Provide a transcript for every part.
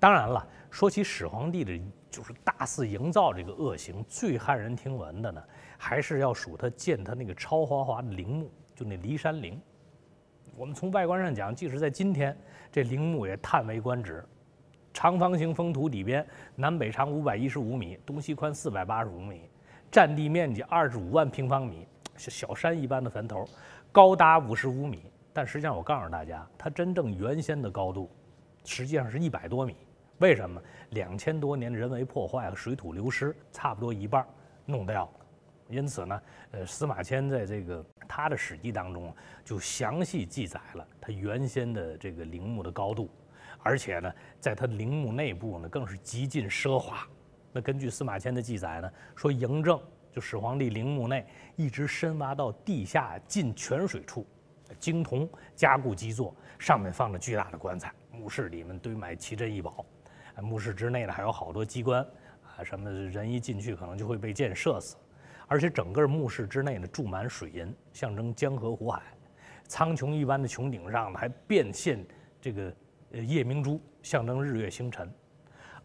当然了，说起始皇帝的，就是大肆营造这个恶行，最骇人听闻的呢，还是要数他建他那个超豪华的陵墓，就那骊山陵。我们从外观上讲，即使在今天，这陵墓也叹为观止。长方形封土里边，南北长五百一十五米，东西宽四百八十五米，占地面积二十五万平方米，是小山一般的坟头，高达五十五米。但实际上，我告诉大家，它真正原先的高度，实际上是一百多米。为什么两千多年的人为破坏和水土流失差不多一半儿弄掉？了。因此呢，呃，司马迁在这个他的史记当中就详细记载了他原先的这个陵墓的高度，而且呢，在他陵墓内部呢，更是极尽奢华。那根据司马迁的记载呢，说嬴政就始皇帝陵墓内一直深挖到地下近泉水处，精铜加固基座，上面放着巨大的棺材，墓室里面堆满奇珍异宝。墓室之内呢还有好多机关啊，什么人一进去可能就会被箭射死，而且整个墓室之内呢注满水银，象征江河湖海，苍穹一般的穹顶上呢还变现这个呃夜明珠，象征日月星辰。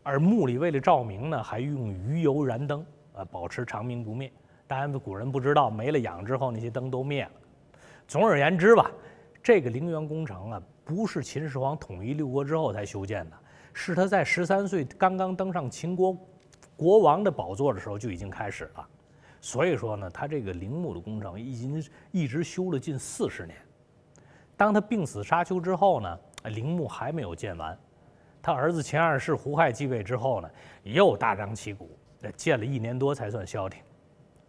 而墓里为了照明呢，还用鱼油燃灯，呃保持长明不灭。当然，古人不知道没了氧之后那些灯都灭了。总而言之吧，这个陵园工程啊，不是秦始皇统一六国之后才修建的。是他在十三岁刚刚登上秦国国王的宝座的时候就已经开始了，所以说呢，他这个陵墓的工程已经一直修了近四十年。当他病死沙丘之后呢，陵墓还没有建完。他儿子秦二世胡亥继位之后呢，又大张旗鼓，建了一年多才算消停。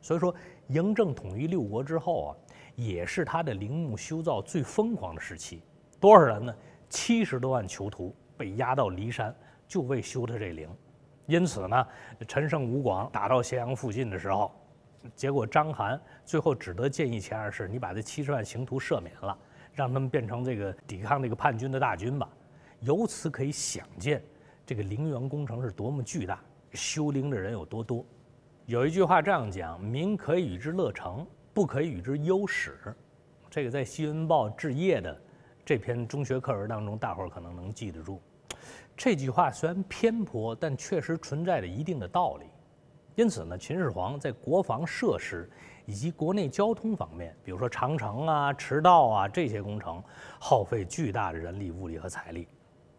所以说，嬴政统一六国之后啊，也是他的陵墓修造最疯狂的时期。多少人呢？七十多万囚徒。被押到骊山，就为修他这陵。因此呢，陈胜吴广打到咸阳附近的时候，结果章邯最后只得建议钱二世，你把这七十万刑徒赦免了，让他们变成这个抵抗这个叛军的大军吧。由此可以想见，这个陵园工程是多么巨大，修陵的人有多多。有一句话这样讲：民可以与之乐成，不可以与之忧始。这个在《新闻报置业的。这篇中学课文当中，大伙儿可能能记得住。这句话虽然偏颇，但确实存在着一定的道理。因此呢，秦始皇在国防设施以及国内交通方面，比如说长城啊、驰道啊这些工程，耗费巨大的人力物力和财力。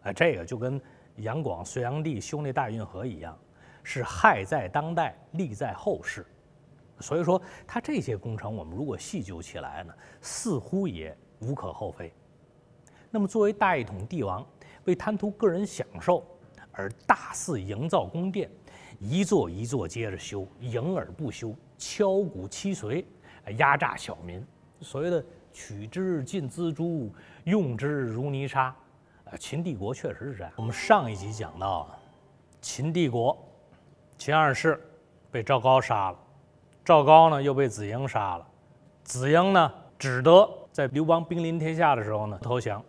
哎，这个就跟杨广、隋炀帝修那大运河一样，是害在当代，利在后世。所以说，他这些工程，我们如果细究起来呢，似乎也无可厚非。那么，作为大一统帝王，为贪图个人享受而大肆营造宫殿，一座一座接着修，营而不修，敲鼓欺髓，压榨小民。所谓的“取之尽锱铢，用之如泥沙”，啊，秦帝国确实是这样。我们上一集讲到，秦帝国，秦二世被赵高杀了，赵高呢又被子婴杀了，子婴呢只得在刘邦兵临天下的时候呢投降。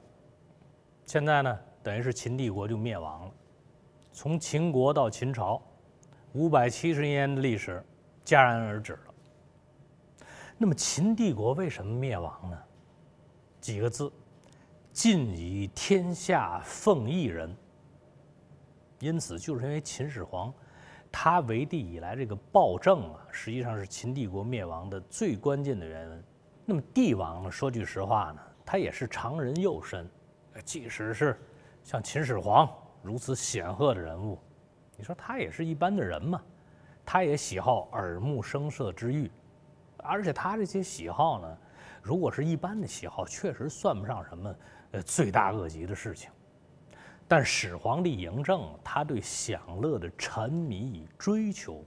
现在呢，等于是秦帝国就灭亡了。从秦国到秦朝，五百七十年的历史戛然而止了。那么秦帝国为什么灭亡呢？几个字：尽以天下奉一人。因此，就是因为秦始皇，他为帝以来这个暴政啊，实际上是秦帝国灭亡的最关键的原因。那么帝王呢，说句实话呢，他也是常人又身。即使是像秦始皇如此显赫的人物，你说他也是一般的人嘛？他也喜好耳目声色之欲，而且他这些喜好呢，如果是一般的喜好，确实算不上什么呃罪大恶极的事情。但始皇帝嬴政他对享乐的沉迷与追求，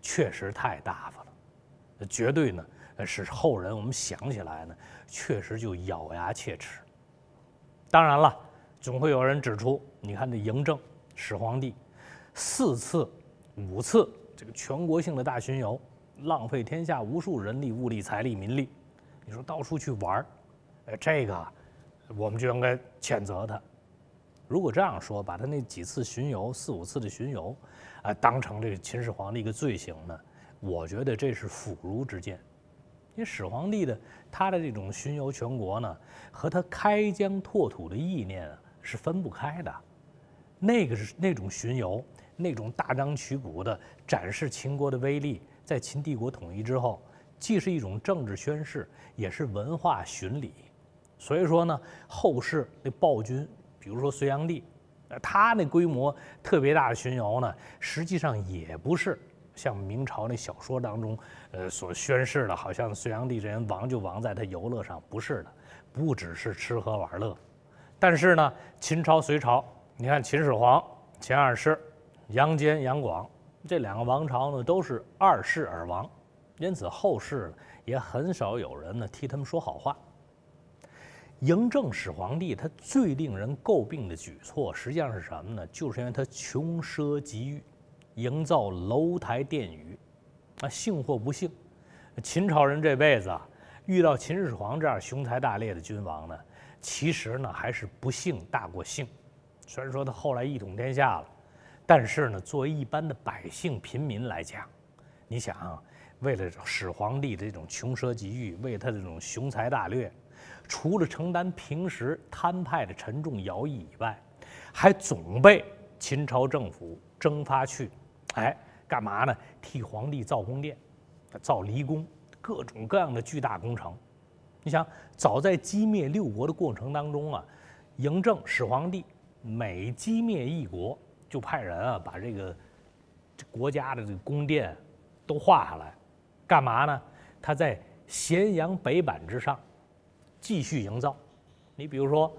确实太大方了，绝对呢是后人我们想起来呢确实就咬牙切齿。当然了，总会有人指出，你看那嬴政，始皇帝，四次、五次这个全国性的大巡游，浪费天下无数人力、物力、财力、民力，你说到处去玩儿，哎，这个，我们就应该谴责他。如果这样说，把他那几次巡游、四五次的巡游，啊，当成这个秦始皇的一个罪行呢？我觉得这是腐儒之见。因为始皇帝的他的这种巡游全国呢，和他开疆拓土的意念是分不开的，那个是那种巡游，那种大张旗鼓的展示秦国的威力。在秦帝国统一之后，既是一种政治宣示，也是文化巡礼。所以说呢，后世那暴君，比如说隋炀帝，他那规模特别大的巡游呢，实际上也不是。像明朝那小说当中，呃，所宣示的，好像隋炀帝这人亡就亡在他游乐上，不是的，不只是吃喝玩乐。但是呢，秦朝、隋朝，你看秦始皇、秦二世、杨坚、杨广这两个王朝呢，都是二世而亡，因此后世也很少有人呢替他们说好话。嬴政始皇帝他最令人诟病的举措，实际上是什么呢？就是因为他穷奢极欲。营造楼台殿宇，啊，幸或不幸，秦朝人这辈子啊，遇到秦始皇这样雄才大略的君王呢，其实呢还是不幸大过幸。虽然说他后来一统天下了，但是呢，作为一般的百姓、平民来讲，你想，啊，为了始皇帝的这种穷奢极欲，为他这种雄才大略，除了承担平时摊派的沉重徭役以外，还总被秦朝政府征发去。哎，干嘛呢？替皇帝造宫殿，造离宫，各种各样的巨大工程。你想，早在击灭六国的过程当中啊，嬴政始皇帝每击灭一国，就派人啊把这个国家的这个宫殿都画下来。干嘛呢？他在咸阳北板之上继续营造。你比如说，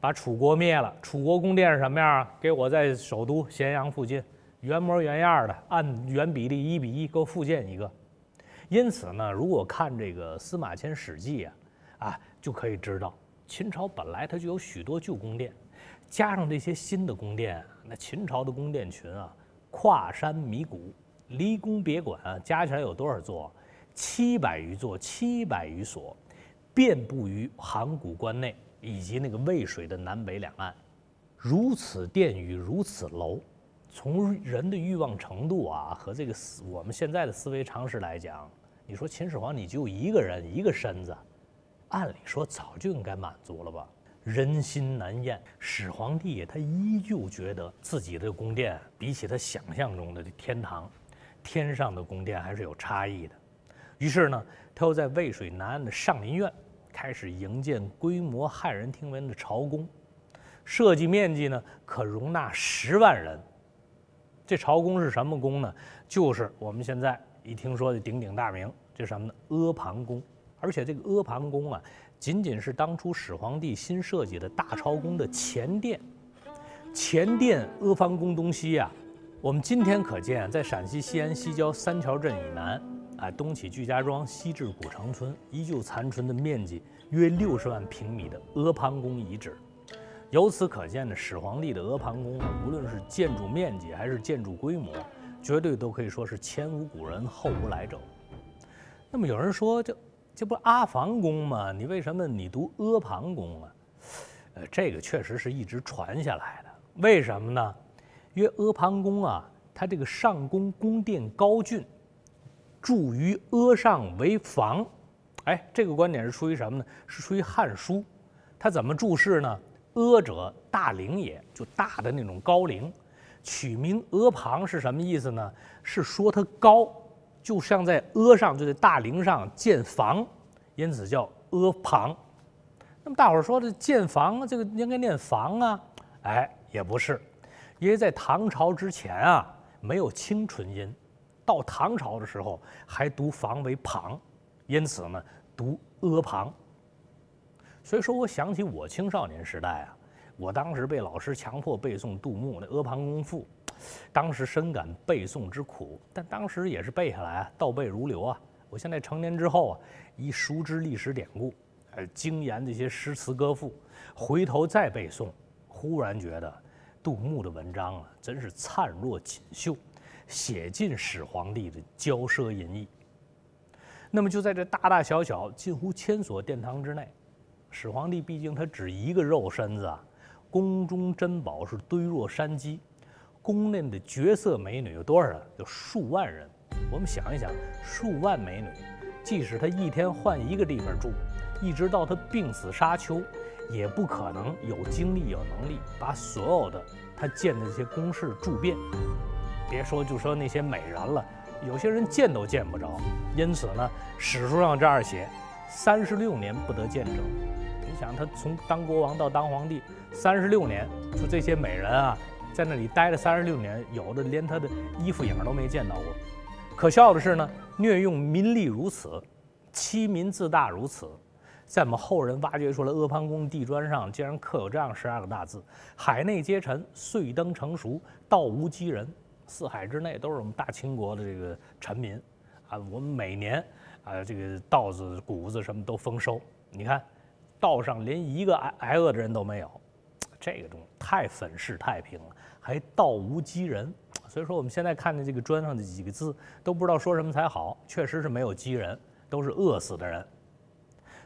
把楚国灭了，楚国宫殿是什么样？给我在首都咸阳附近。原模原样的按原比例一比一给我复建一个，因此呢，如果看这个司马迁《史记》啊，啊，就可以知道秦朝本来它就有许多旧宫殿，加上这些新的宫殿，那秦朝的宫殿群啊，跨山迷谷，离宫别馆啊，加起来有多少座？七百余座，七百余所，遍布于函谷关内以及那个渭水的南北两岸，如此殿宇，如此楼。从人的欲望程度啊和这个思我们现在的思维常识来讲，你说秦始皇你就一个人一个身子，按理说早就应该满足了吧？人心难厌，始皇帝他依旧觉得自己的宫殿比起他想象中的天堂，天上的宫殿还是有差异的。于是呢，他又在渭水南岸的上林苑开始营建规模骇人听闻的朝宫，设计面积呢可容纳十万人。这朝宫是什么宫呢？就是我们现在一听说的鼎鼎大名，这什么呢？阿房宫。而且这个阿房宫啊，仅仅是当初始皇帝新设计的大朝宫的前殿。前殿阿房宫东西呀，我们今天可见在陕西西安西郊三桥镇以南，啊，东起巨家庄，西至古城村，依旧残存的面积约六十万平米的阿房宫遗址。由此可见呢，始皇帝的阿房宫，无论是建筑面积还是建筑规模，绝对都可以说是前无古人后无来者。那么有人说，这这不阿房宫吗？你为什么你读阿房宫啊？呃，这个确实是一直传下来的。为什么呢？因为阿房宫啊，它这个上宫宫殿高峻，筑于阿上为房。哎，这个观点是出于什么呢？是出于《汉书》，它怎么注释呢？阿者大陵也就大的那种高陵，取名阿旁是什么意思呢？是说它高，就像在阿上就在大陵上建房，因此叫阿旁。那么大伙儿说这建房这个应该念房啊？哎，也不是，因为在唐朝之前啊没有清纯音，到唐朝的时候还读房为旁，因此呢读阿旁。所以说，我想起我青少年时代啊，我当时被老师强迫背诵杜牧那《阿房宫赋》，当时深感背诵之苦，但当时也是背下来啊，倒背如流啊。我现在成年之后啊，一熟知历史典故，呃，精研这些诗词歌赋，回头再背诵，忽然觉得杜牧的文章啊，真是灿若锦绣，写尽始皇帝的骄奢淫逸。那么就在这大大小小近乎千所殿堂之内。始皇帝毕竟他只一个肉身子啊，宫中珍宝是堆若山积，宫内的绝色美女有多少？有数万人。我们想一想，数万美女，即使他一天换一个地方住，一直到他病死沙丘，也不可能有精力、有能力把所有的他建的这些宫室住遍。别说就说那些美人了，有些人见都见不着。因此呢，史书上这样写。三十六年不得见者，你想他从当国王到当皇帝，三十六年，就这些美人啊，在那里待了三十六年，有的连他的衣服影都没见到过。可笑的是呢，虐用民力如此，欺民自大如此，在我们后人挖掘出来，阿房宫地砖上竟然刻有这样十二个大字：“海内皆臣，岁灯成熟，道无饥人，四海之内都是我们大清国的这个臣民。”啊，我们每年啊，这个稻子、谷子什么都丰收。你看，道上连一个挨挨饿的人都没有，这个西太粉饰太平了，还道无饥人。所以说，我们现在看见这个砖上的几个字，都不知道说什么才好。确实是没有饥人，都是饿死的人。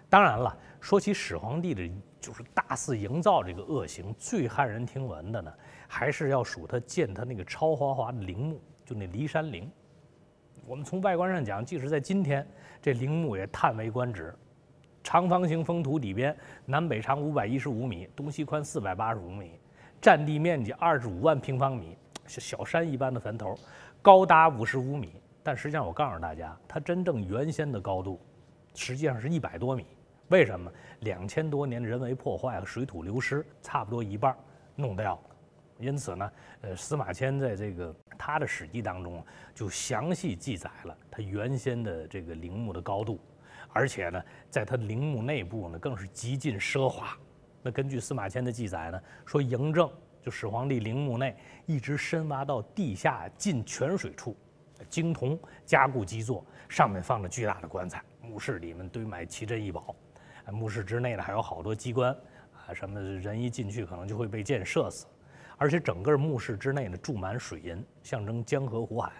当然了，说起始皇帝的，就是大肆营造这个恶行，最骇人听闻的呢，还是要数他建他那个超豪华的陵墓，就那骊山陵。我们从外观上讲，即使在今天，这陵墓也叹为观止。长方形封土底边南北长五百一十五米，东西宽四百八十五米，占地面积二十五万平方米，小山一般的坟头高达五十五米。但实际上，我告诉大家，它真正原先的高度，实际上是一百多米。为什么？两千多年的人为破坏和水土流失，差不多一半弄掉了。因此呢，呃，司马迁在这个。他的史记当中就详细记载了他原先的这个陵墓的高度，而且呢，在他陵墓内部呢，更是极尽奢华。那根据司马迁的记载呢，说嬴政就始皇帝陵墓内一直深挖到地下近泉水处，精铜加固基座，上面放着巨大的棺材，墓室里面堆满奇珍异宝，墓室之内呢还有好多机关啊，什么人一进去可能就会被箭射死。而且整个墓室之内呢，注满水银，象征江河湖海；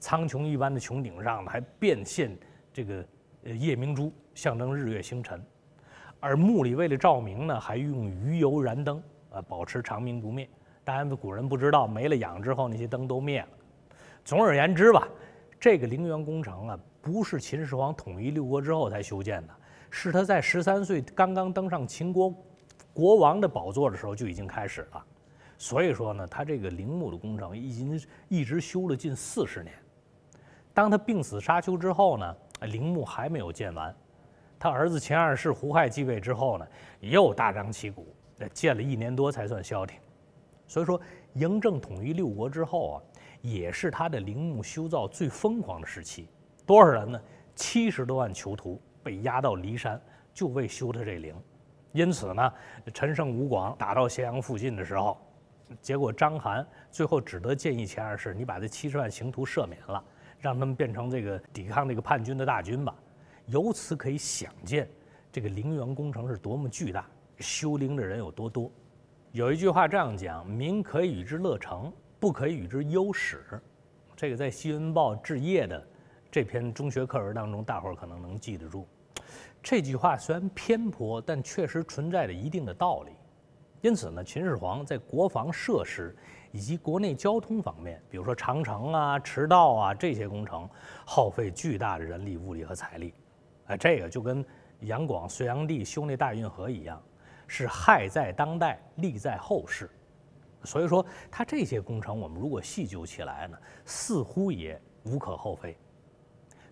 苍穹一般的穹顶上呢，还遍现这个呃夜明珠，象征日月星辰。而墓里为了照明呢，还用鱼油燃灯，呃，保持长明不灭。当然，古人不知道没了氧之后那些灯都灭了。总而言之吧，这个陵园工程啊，不是秦始皇统一六国之后才修建的，是他在十三岁刚刚登上秦国国王的宝座的时候就已经开始了。所以说呢，他这个陵墓的工程已经一直修了近四十年。当他病死沙丘之后呢，陵墓还没有建完。他儿子秦二世胡亥继位之后呢，又大张旗鼓，建了一年多才算消停。所以说，嬴政统一六国之后啊，也是他的陵墓修造最疯狂的时期。多少人呢？七十多万囚徒被押到骊山，就为修他这陵。因此呢，陈胜吴广打到咸阳附近的时候。结果，章邯最后只得建议钱二世：“你把这七十万刑徒赦免了，让他们变成这个抵抗这个叛军的大军吧。”由此可以想见，这个陵园工程是多么巨大，修陵的人有多多。有一句话这样讲：“民可以与之乐成，不可以与之忧始。”这个在《新门报置业》的这篇中学课文当中，大伙儿可能能记得住。这句话虽然偏颇，但确实存在着一定的道理。因此呢，秦始皇在国防设施以及国内交通方面，比如说长城啊、驰道啊这些工程，耗费巨大的人力、物力和财力，哎，这个就跟杨广隋炀帝修那大运河一样，是害在当代，利在后世。所以说，他这些工程，我们如果细究起来呢，似乎也无可厚非。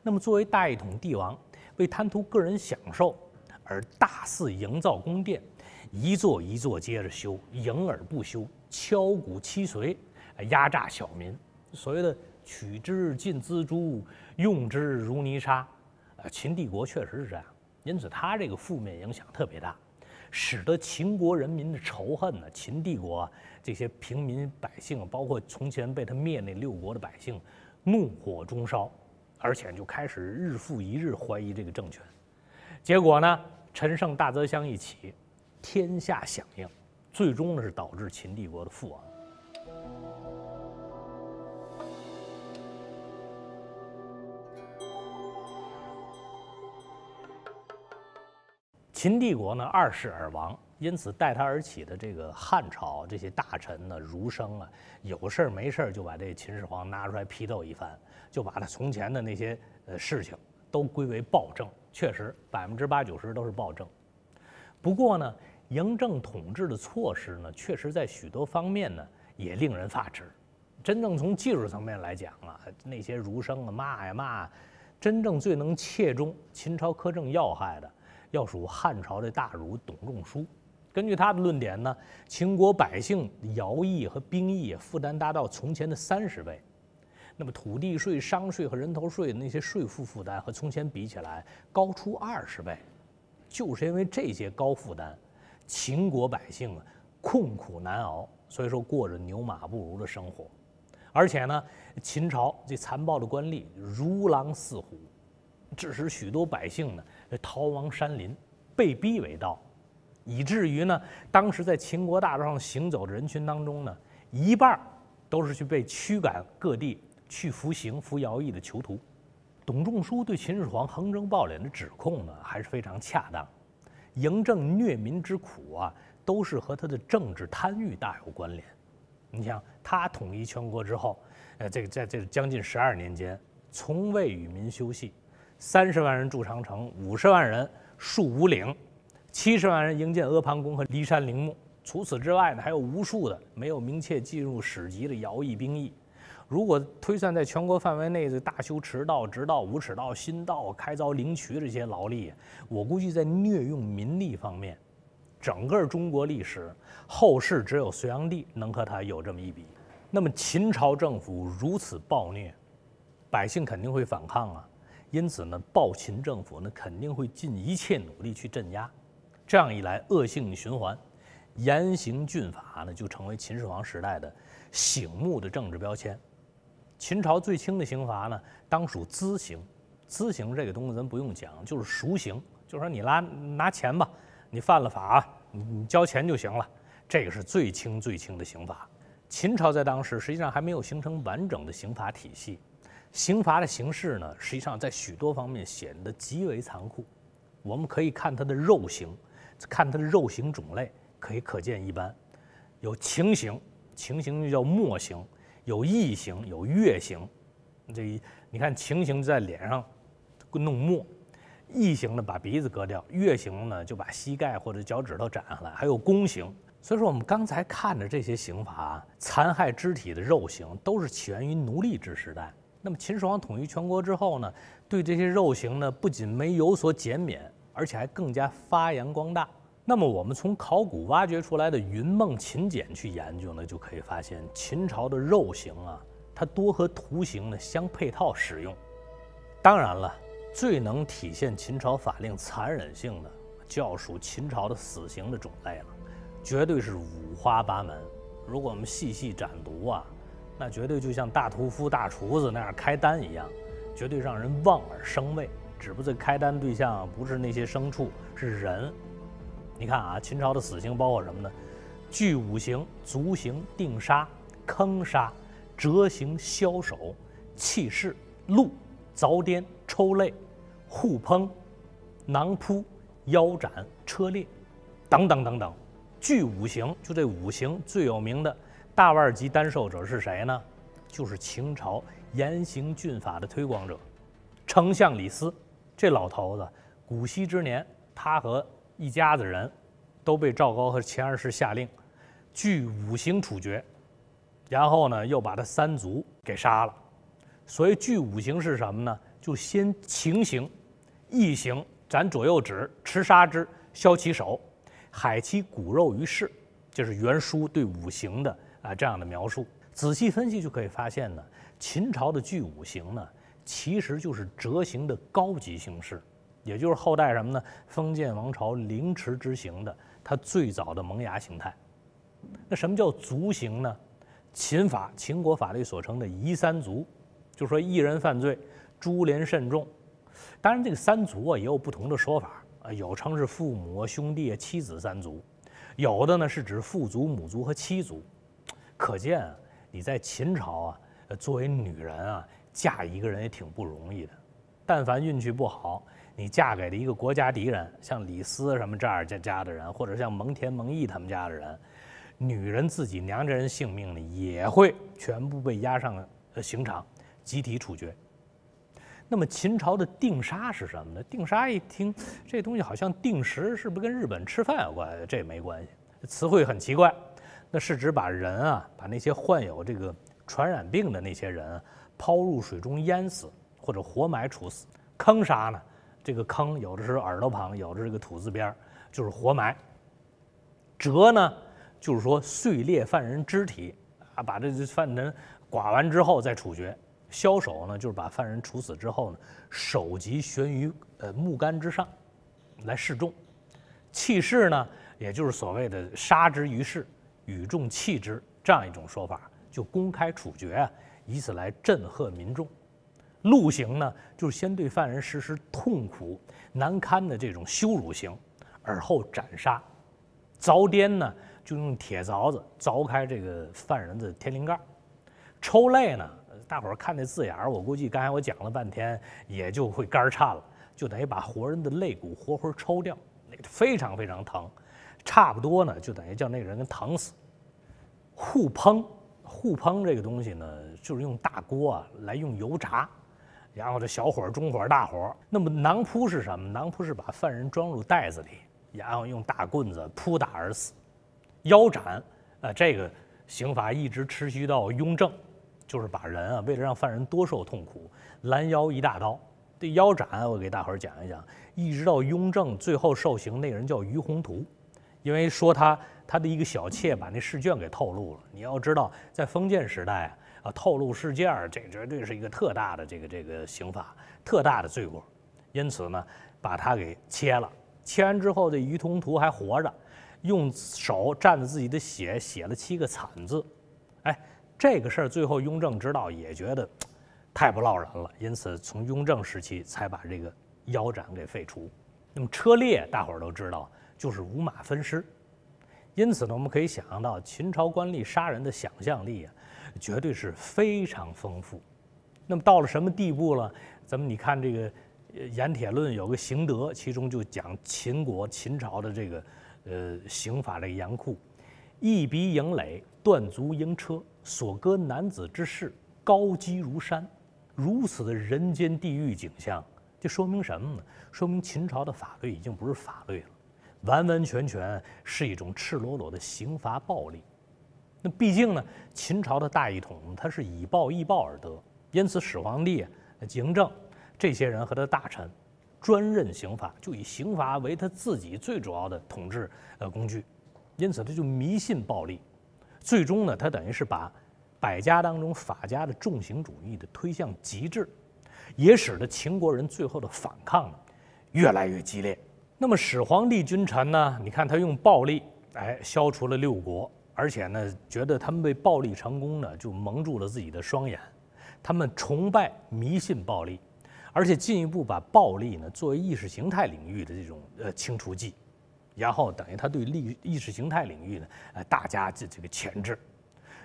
那么，作为大一统帝王，为贪图个人享受而大肆营造宫殿。一座一座接着修，赢而不修，敲骨吸髓，压榨小民。所谓的“取之尽锱铢，用之如泥沙”，呃，秦帝国确实是这样。因此，他这个负面影响特别大，使得秦国人民的仇恨呢，秦帝国这些平民百姓，包括从前被他灭那六国的百姓，怒火中烧，而且就开始日复一日怀疑这个政权。结果呢，陈胜、大泽乡一起。天下响应，最终呢是导致秦帝国的覆亡。秦帝国呢二世而亡，因此待他而起的这个汉朝这些大臣呢儒生啊，有事儿没事儿就把这秦始皇拿出来批斗一番，就把他从前的那些呃事情都归为暴政，确实百分之八九十都是暴政。不过呢。嬴政统治的措施呢，确实在许多方面呢也令人发指。真正从技术层面来讲啊，那些儒生啊骂呀骂，真正最能切中秦朝苛政要害的，要数汉朝的大儒董仲舒。根据他的论点呢，秦国百姓徭役和兵役负担达到从前的三十倍，那么土地税、商税和人头税那些税负负担和从前比起来高出二十倍，就是因为这些高负担。秦国百姓啊，困苦难熬，所以说过着牛马不如的生活。而且呢，秦朝这残暴的官吏如狼似虎，致使许多百姓呢逃亡山林，被逼为盗。以至于呢，当时在秦国大道上行走的人群当中呢，一半都是去被驱赶各地去服刑、服徭役的囚徒。董仲舒对秦始皇横征暴敛的指控呢，还是非常恰当。嬴政虐民之苦啊，都是和他的政治贪欲大有关联。你想，他统一全国之后，呃，这个在在这将近十二年间，从未与民休息。三十万人筑长城，五十万人戍五岭，七十万人营建阿房宫和骊山陵墓。除此之外呢，还有无数的没有明确进入史籍的徭役兵役。如果推算在全国范围内的大修驰道、直道、无尺道、新道、开凿灵渠这些劳力，我估计在虐用民力方面，整个中国历史后世只有隋炀帝能和他有这么一比。那么秦朝政府如此暴虐，百姓肯定会反抗啊。因此呢，暴秦政府呢肯定会尽一切努力去镇压。这样一来，恶性循环，严刑峻法呢就成为秦始皇时代的醒目的政治标签。秦朝最轻的刑罚呢，当属资刑。资刑这个东西咱不用讲，就是赎刑，就是说你拉拿钱吧，你犯了法你你交钱就行了。这个是最轻最轻的刑罚。秦朝在当时实际上还没有形成完整的刑罚体系，刑罚的形式呢，实际上在许多方面显得极为残酷。我们可以看它的肉刑，看它的肉刑种类，可以可见一斑。有情刑，情刑又叫墨刑。有异形，有月刑，这一你看情形在脸上弄墨，异形呢把鼻子割掉，月刑呢就把膝盖或者脚趾头斩下来，还有弓刑。所以说我们刚才看的这些刑罚，残害肢体的肉刑，都是起源于奴隶制时代。那么秦始皇统一全国之后呢，对这些肉刑呢，不仅没有所减免，而且还更加发扬光大。那么我们从考古挖掘出来的云梦秦简去研究呢，就可以发现秦朝的肉刑啊，它多和图形呢相配套使用。当然了，最能体现秦朝法令残忍性的，就要属秦朝的死刑的种类了，绝对是五花八门。如果我们细细展读啊，那绝对就像大屠夫、大厨子那样开单一样，绝对让人望而生畏。只不过开单对象不是那些牲畜，是人。你看啊，秦朝的死刑包括什么呢？具五刑、足刑、定杀、坑杀、折刑、枭首、弃市、戮、凿颠、抽肋、互烹、囊扑、腰斩、车裂，等等等等。具五刑就这五刑最有名的，大腕级单受者是谁呢？就是秦朝严刑峻法的推广者，丞相李斯。这老头子古稀之年，他和。一家子人，都被赵高和秦二世下令，据五行处决，然后呢，又把他三族给杀了。所以据五行是什么呢？就先情形，义形斩左右指，持杀之，削其手，海其骨肉于市。就是《原书》对五行的啊这样的描述。仔细分析就可以发现呢，秦朝的据五行呢，其实就是折行的高级形式。也就是后代什么呢？封建王朝凌迟之刑的它最早的萌芽形态。那什么叫族刑呢？秦法，秦国法律所称的“夷三族”，就说一人犯罪，株连甚众。当然，这个三族啊，也有不同的说法啊，有称是父母、兄弟、妻子三族，有的呢是指父族、母族和妻族。可见，你在秦朝啊，作为女人啊，嫁一个人也挺不容易的。但凡运气不好。你嫁给了一个国家敌人，像李斯什么这样家家的人，或者像蒙恬、蒙毅他们家的人，女人自己娘家人性命呢也会全部被押上刑场，集体处决。那么秦朝的定杀是什么呢？定杀一听这东西好像定时，是不是跟日本吃饭有关？这没关系，词汇很奇怪。那是指把人啊，把那些患有这个传染病的那些人抛入水中淹死，或者活埋处死，坑杀呢？这个坑有的是耳朵旁，有的这个土字边儿，就是活埋。折呢，就是说碎裂犯人肢体，啊，把这犯人剐完之后再处决。枭首呢，就是把犯人处死之后呢，首级悬于呃木杆之上，来示众。弃市呢，也就是所谓的杀之于市，与众弃之这样一种说法，就公开处决啊，以此来震慑民众。戮刑呢，就是先对犯人实施痛苦、难堪的这种羞辱刑，而后斩杀。凿颠呢，就用铁凿子凿开这个犯人的天灵盖儿。抽肋呢，大伙儿看那字眼儿，我估计刚才我讲了半天，也就会肝儿颤了，就等于把活人的肋骨活活抽掉，非常非常疼。差不多呢，就等于叫那个人跟疼死。互烹，互烹这个东西呢，就是用大锅啊来用油炸。然后这小火、中火、大火，那么囊扑是什么？囊扑是把犯人装入袋子里，然后用大棍子扑打而死。腰斩，啊，这个刑罚一直持续到雍正，就是把人啊，为了让犯人多受痛苦，拦腰一大刀。这腰斩我给大伙儿讲一讲，一直到雍正最后受刑那个人叫于洪图，因为说他他的一个小妾把那试卷给透露了。你要知道，在封建时代。啊，啊，透露事件儿，这绝对是一个特大的这个这个刑法特大的罪过，因此呢，把他给切了。切完之后，这于通图还活着，用手蘸着自己的血写了七个惨字。哎，这个事儿最后雍正知道也觉得太不落人了，因此从雍正时期才把这个腰斩给废除。那么车裂，大伙儿都知道，就是五马分尸。因此呢，我们可以想象到秦朝官吏杀人的想象力啊。绝对是非常丰富。那么到了什么地步了？咱们你看这个《盐铁论》有个刑德，其中就讲秦国秦朝的这个呃刑法类严酷：一鼻迎垒，断足迎车，所割男子之室高积如山。如此的人间地狱景象，这说明什么呢？说明秦朝的法律已经不是法律了，完完全全是一种赤裸裸的刑罚暴力。那毕竟呢，秦朝的大一统，它是以暴易暴而得，因此始皇帝、嬴政这些人和他的大臣，专任刑罚，就以刑罚为他自己最主要的统治呃工具，因此他就迷信暴力，最终呢，他等于是把百家当中法家的重刑主义的推向极致，也使得秦国人最后的反抗越来越激烈。那么始皇帝君臣呢，你看他用暴力哎，消除了六国。而且呢，觉得他们被暴力成功呢，就蒙住了自己的双眼，他们崇拜迷信暴力，而且进一步把暴力呢作为意识形态领域的这种呃清除剂，然后等于他对利，意识形态领域呢呃大加这这个潜制，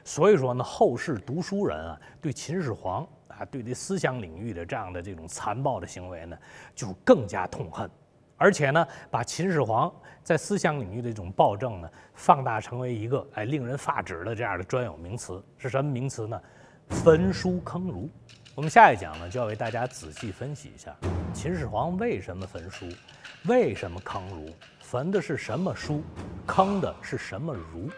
所以说呢后世读书人啊对秦始皇啊对这思想领域的这样的这种残暴的行为呢就更加痛恨。而且呢，把秦始皇在思想领域的一种暴政呢，放大成为一个哎令人发指的这样的专有名词，是什么名词呢？焚书坑儒。我们下一讲呢，就要为大家仔细分析一下秦始皇为什么焚书，为什么坑儒，焚的是什么书，坑的是什么儒。